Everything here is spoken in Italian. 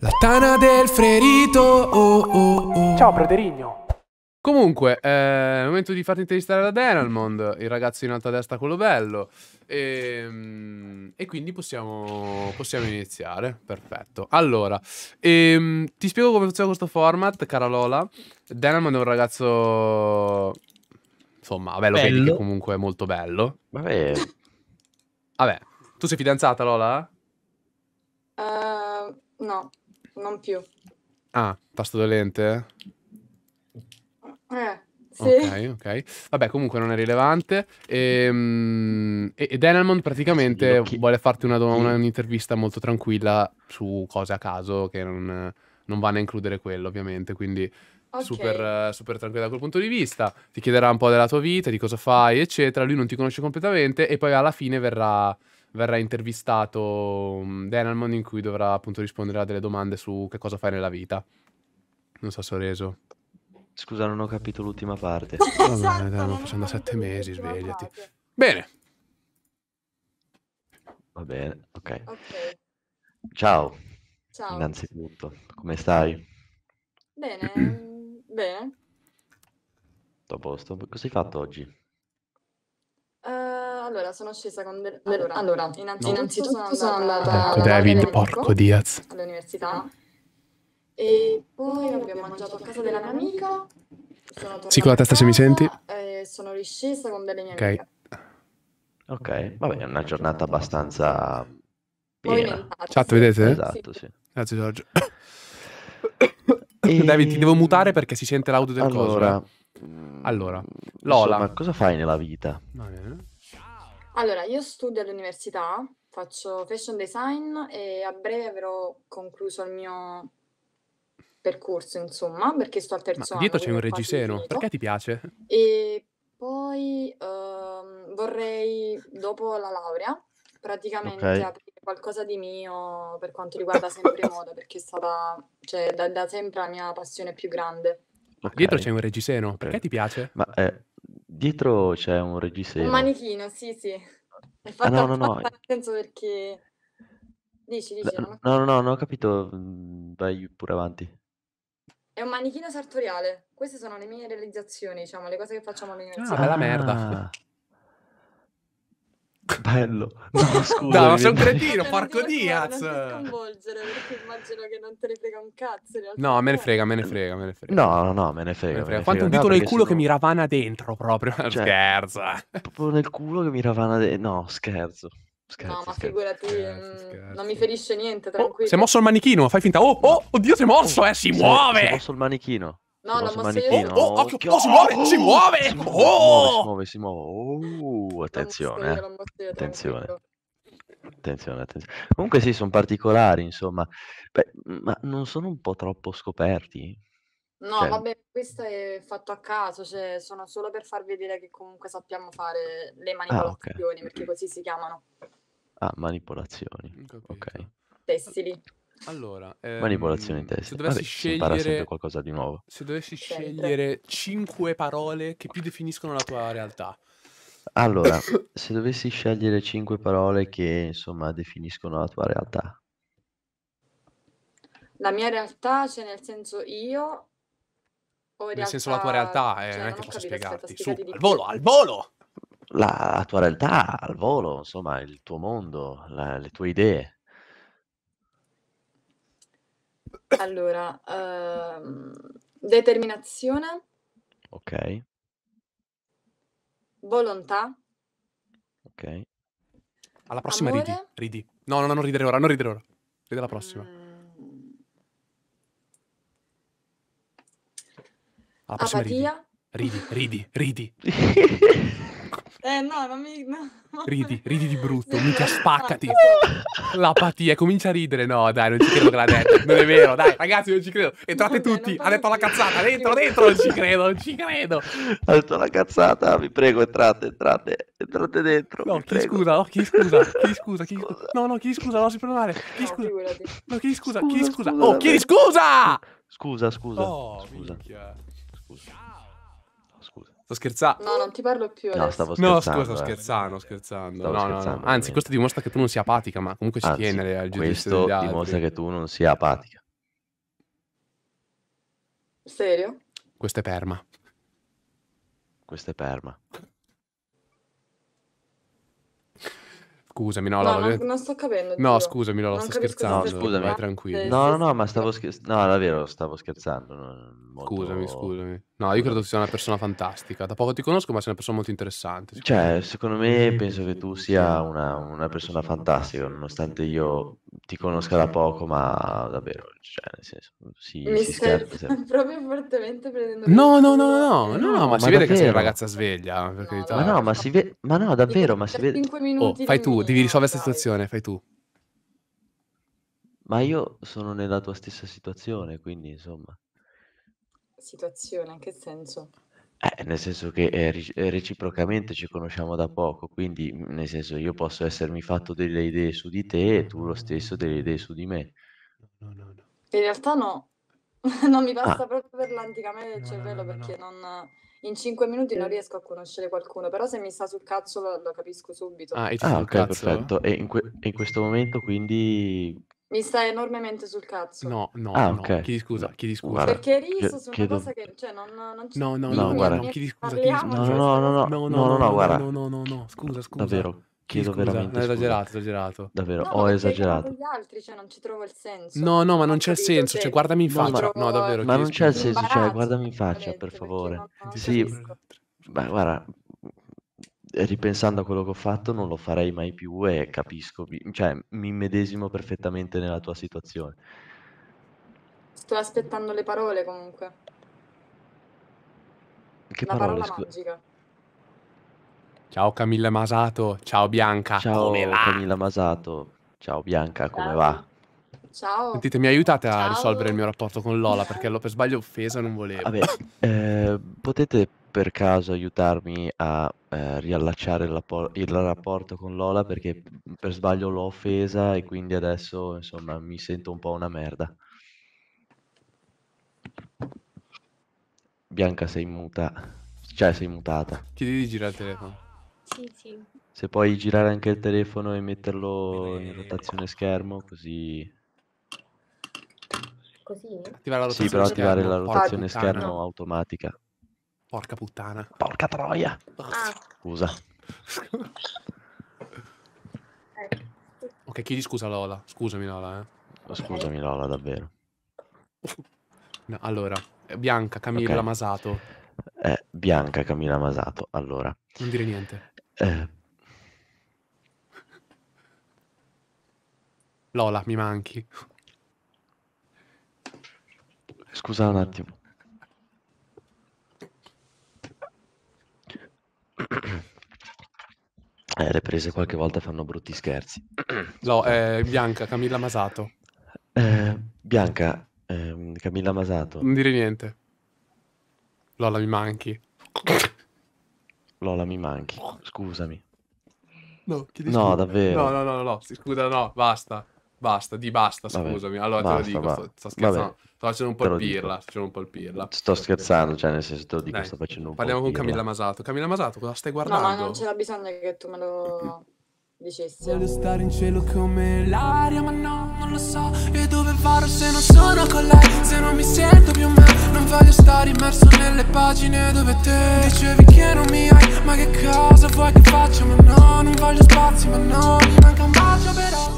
La tana del ferito. oh oh oh. Ciao Praterigno. Comunque, eh, è il momento di farti intervistare da Denalmond, il ragazzo in alta destra, quello bello. E, ehm, e quindi possiamo, possiamo, iniziare. Perfetto. Allora, ehm, ti spiego come funziona questo format, cara Lola. Denalmond è un ragazzo... Insomma, vabbè, lo bello. vedi che comunque è molto bello. Vabbè. Vabbè. Tu sei fidanzata, Lola? Uh, no non più. Ah, tasto dolente? Eh. Sì. Ok, ok. Vabbè, comunque non è rilevante. E, um, e, e Denalmond praticamente vuole farti un'intervista molto tranquilla su cose a caso che non, non vanno a includere quello, ovviamente. Quindi okay. super, super tranquilla da quel punto di vista. Ti chiederà un po' della tua vita, di cosa fai, eccetera. Lui non ti conosce completamente e poi alla fine verrà verrà intervistato Dan mm, Almond in cui dovrà appunto rispondere a delle domande su che cosa fai nella vita. Non so se ho reso. Scusa, non ho capito l'ultima parte. Esatto, Vabbè, esatto, stiamo facendo sette mesi, svegliati. Parte. Bene. Va bene, ok. Ciao. Ciao. Innanzitutto, come stai? Bene, bene. Tutto a posto. Cosa hai fatto oggi? Allora, sono scesa con... De... Allora, allora innanz- no. innanzitutto sono andata... Sono andata ecco, David, ecco. porco Diaz. All'università. E poi abbiamo mangiato a casa della mia amica. sì, con la testa se mi eh, senti. sono riscesa con delle mie okay. amiche. Ok, va bene, è una giornata abbastanza piena. Chat, vedete? Esatto, sì. sì. Grazie Giorgio. E... David, ti devo mutare perché si sente l'audio del allora, coso. Allora, eh. mm, Lola. Insomma, cosa fai nella vita? Va bene. Eh. Allora, io studio all'università, faccio fashion design e a breve avrò concluso il mio percorso, insomma, perché sto al terzo Ma terzo dietro c'è un reggiseno, perché ti piace? E poi ehm, vorrei, dopo la laurea, praticamente Ok. aprire qualcosa di mio per quanto riguarda sempre moda, perché è stata, cioè, da, da sempre la mia passione più grande. Dietro c'è un reggiseno, perché ti piace? Ma eh, Dietro c'è un Un manichino, sì, sì. È Ah, no, no, no. Penso perché... Dici, dici, no, no? No, no, non ho capito. Mm, vai pure avanti. È un manichino sartoriale. Queste sono le mie realizzazioni, diciamo, le cose che facciamo Ah, all'università. bella merda. Ah. Bello. No, scusa. no, ma sei un cretino, porco Diaz. Non cioè. sconvolgere perché immagino che non te ne frega un cazzo. No, me ne frega, me ne frega, me ne frega. No, no, no, me ne frega. Me ne frega. Quanto un dito no, nel culo sono... che mi ravana dentro proprio. Cioè, scherza. Proprio nel culo che mi ravana dentro. No, scherzo. Scherzo, no, ma scherzo. figurati, scherzo, mm, scherzo. non mi ferisce niente, oh, tranquillo. Oh, si è mosso il manichino, fai finta. Oh, oh, oddio, si è mosso, oh, eh, si muove! Si è mosso il manichino. No, la mossa io... Oh, oh, occhio, oh, si muove, oh, si muove! oh! si muove, si muove. Oh, attenzione, eh. attenzione. attenzione. Attenzione, Comunque sì, sono particolari, insomma. Beh, ma non sono un po' troppo scoperti? No, cioè... vabbè, questo è fatto a caso, cioè sono solo per farvi vedere che comunque sappiamo fare le manipolazioni, ah, okay. perché così si chiamano. Ah, manipolazioni, ok. Tessili. Allora, ehm, manipolazione in ehm, testa. Se dovessi Vabbè, scegliere sempre qualcosa di nuovo. se dovessi scegliere cinque parole che più definiscono la tua realtà, Allora, se dovessi scegliere cinque parole che insomma definiscono la tua realtà, La mia realtà, cioè nel senso io o in nel senso la tua realtà, eh, cioè, non è non che ho posso spiegarti. Su, di al volo, al volo! la, la tua realtà al volo, insomma, il tuo mondo, la- le tue idee. Allora, ehm, determinazione, Ok, volontà, ok. Alla prossima ridi, ridi. No, no, no, non ridere ora, non ridere ora. Ride alla prossima. mm, Alla prossima ridi. Ridi, ridi, ridi. Eh no, ma mi... No. Ridi, ridi di brutto, mica spaccati. L'apatia, comincia a ridere. No, dai, non ci credo che l'ha detto. Non è vero, dai, ragazzi, non ci credo. Entrate no, tutti, ha detto la cazzata. Dentro, dentro, non ci credo, non ci credo. Ha detto la cazzata, vi prego, entrate, entrate. Entrate dentro. No, chi scusa, no, chi scusa, chi scusa, chi scusa. No, no, chi scusa, no, si prende male. Chi scusa, no, chi scusa, chi scusa. Oh, chi scusa! Scusa, scusa. Oh, scusa. Scusa. Sto scherzando. No, non ti parlo più. No, eh. stavo scherzando. No, scusa, eh. scherzando, scherzando. Stavo no, scherzando no, no. Anzi, questo dimostra che tu non sia apatica, ma comunque ci Anzi, tiene al giudizio Questo dimostra altri. che tu non sia apatica. Serio? Questo è perma. Questo è perma. Scusami, no, no, non, eh, non, sto capendo. No, scusami, no, non sto scherzando. No, scusami, vai tranquillo. No, no, no, ma stavo scherzando. No, davvero, stavo scherzando. Molto... Scusami, scusami. No, io credo che sia una persona fantastica. Da poco ti conosco, ma sei una persona molto interessante. Cioè, secondo me penso che tu sia una, una persona fantastica, nonostante io ti conosca da poco, ma davvero, cioè, nel senso, si, Mi si scherza. proprio fortemente prendendo... No, no, no, no, no, no, no ma, ma si vede davvero. che sei una ragazza sveglia, per carità. ma no, ma si vede... Ma no, davvero, ma si vede... Oh, fai tu, devi risolvere questa situazione, fai tu. Ma io sono nella tua stessa situazione, quindi, insomma... Situazione, in che senso? Eh, nel senso che eh, reciprocamente ci conosciamo da poco, quindi mhmm, nel senso io posso essermi fatto delle idee su di te e tu lo stesso delle idee su di me. No, no, no. In realtà no, non mi Ah, proprio per l'anticamera del No, cervello no, no. perché non- in cinque minuti non eh. riesco a conoscere qualcuno, però se mi sta sul cazzo lo, lo capisco subito. Ah, Ah, ok, cazzo? perfetto. E in, que- e in questo momento quindi mi sta enormemente sul cazzo. No, no, Ah, no, ok. chiedi scusa, chiedi scusa. Guarda, Perché chiedo- riso su una chiedo- cosa che cioè, non, non ci No, no, no, guarda. no, chiedi scusa, chiedi scusa. No, no, no, no, no, no, no, no, no, guarda. no, no, no, no, scusa, scusa. Davvero, chiedo scusa, veramente. no, scusa. esagerato, esagerato. Davvero, ho esagerato. Gli altri, cioè, non ci trovo il senso. No, no, ma non c'è capito, cioè, cioè, senso, cioè guardami in faccia. No, davvero. Ma non c'è il senso, cioè, guardami in faccia, per favore. Sì, Beh, guarda, ripensando a quello che ho fatto non lo farei mai più e capisco, cioè mi medesimo perfettamente nella tua situazione. Sto aspettando le parole comunque. Che La parole, parola magica. Ciao Camilla Masato, ciao Bianca. Ciao Camilla Masato, ciao Bianca, come va? Ciao. Sentite, mi aiutate a ciao. risolvere il mio rapporto con Lola perché l'ho per sbaglio offesa, non volevo. Vabbè, eh, potete per caso aiutarmi a eh, riallacciare il, rapor- il, rapporto con Lola perché mhmm, per sbaglio l'ho offesa e quindi adesso insomma mi sento un po' una merda. Bianca sei muta, cioè sei mutata. Ti devi girare il telefono. Sì, sì. Se puoi girare anche il telefono e metterlo in rotazione schermo così così? Attivare la rotazione sì, però attivare schermo, la rotazione schermo automatica. Porca puttana. Porca troia. Ah. Scusa. ok, chiedi scusa a Lola. Scusami Lola, eh. Scusami Lola, davvero. No, allora, eh, Bianca, Camilla okay. Masato. Eh, Bianca, Camilla Masato, allora. Non dire niente. Eh. Lola, mi manchi. Scusa un attimo. Eh, le prese qualche volta fanno brutti scherzi. No, è eh, Bianca, Camilla Masato. Eh, Bianca, ehm, Camilla Masato. Non dire niente. Lola, mi manchi. Lola, mi manchi. Scusami. No, no davvero. No, no, no, no, no. scusa, no, basta. Basta, di basta, scusami. Allora basta, te lo dico, sto, sto, scherzando. Sto facendo un po' il pirla, sto un po' il pirla. Sto scherzando, cioè nel senso te lo dico, Dai, sto facendo un parliamo po' Parliamo con Camilla Masato. Camilla Masato, cosa stai guardando? No, ma non c'era bisogno che tu me lo dicessi. Voglio stare in cielo come l'aria, ma no, non lo so. E dove vado se non sono con lei, se non mi sento più me. Non voglio stare immerso nelle pagine dove te dicevi che non mi hai. Ma che cosa vuoi che faccia? Ma no, non voglio spazio, ma no, mi manca un bacio però.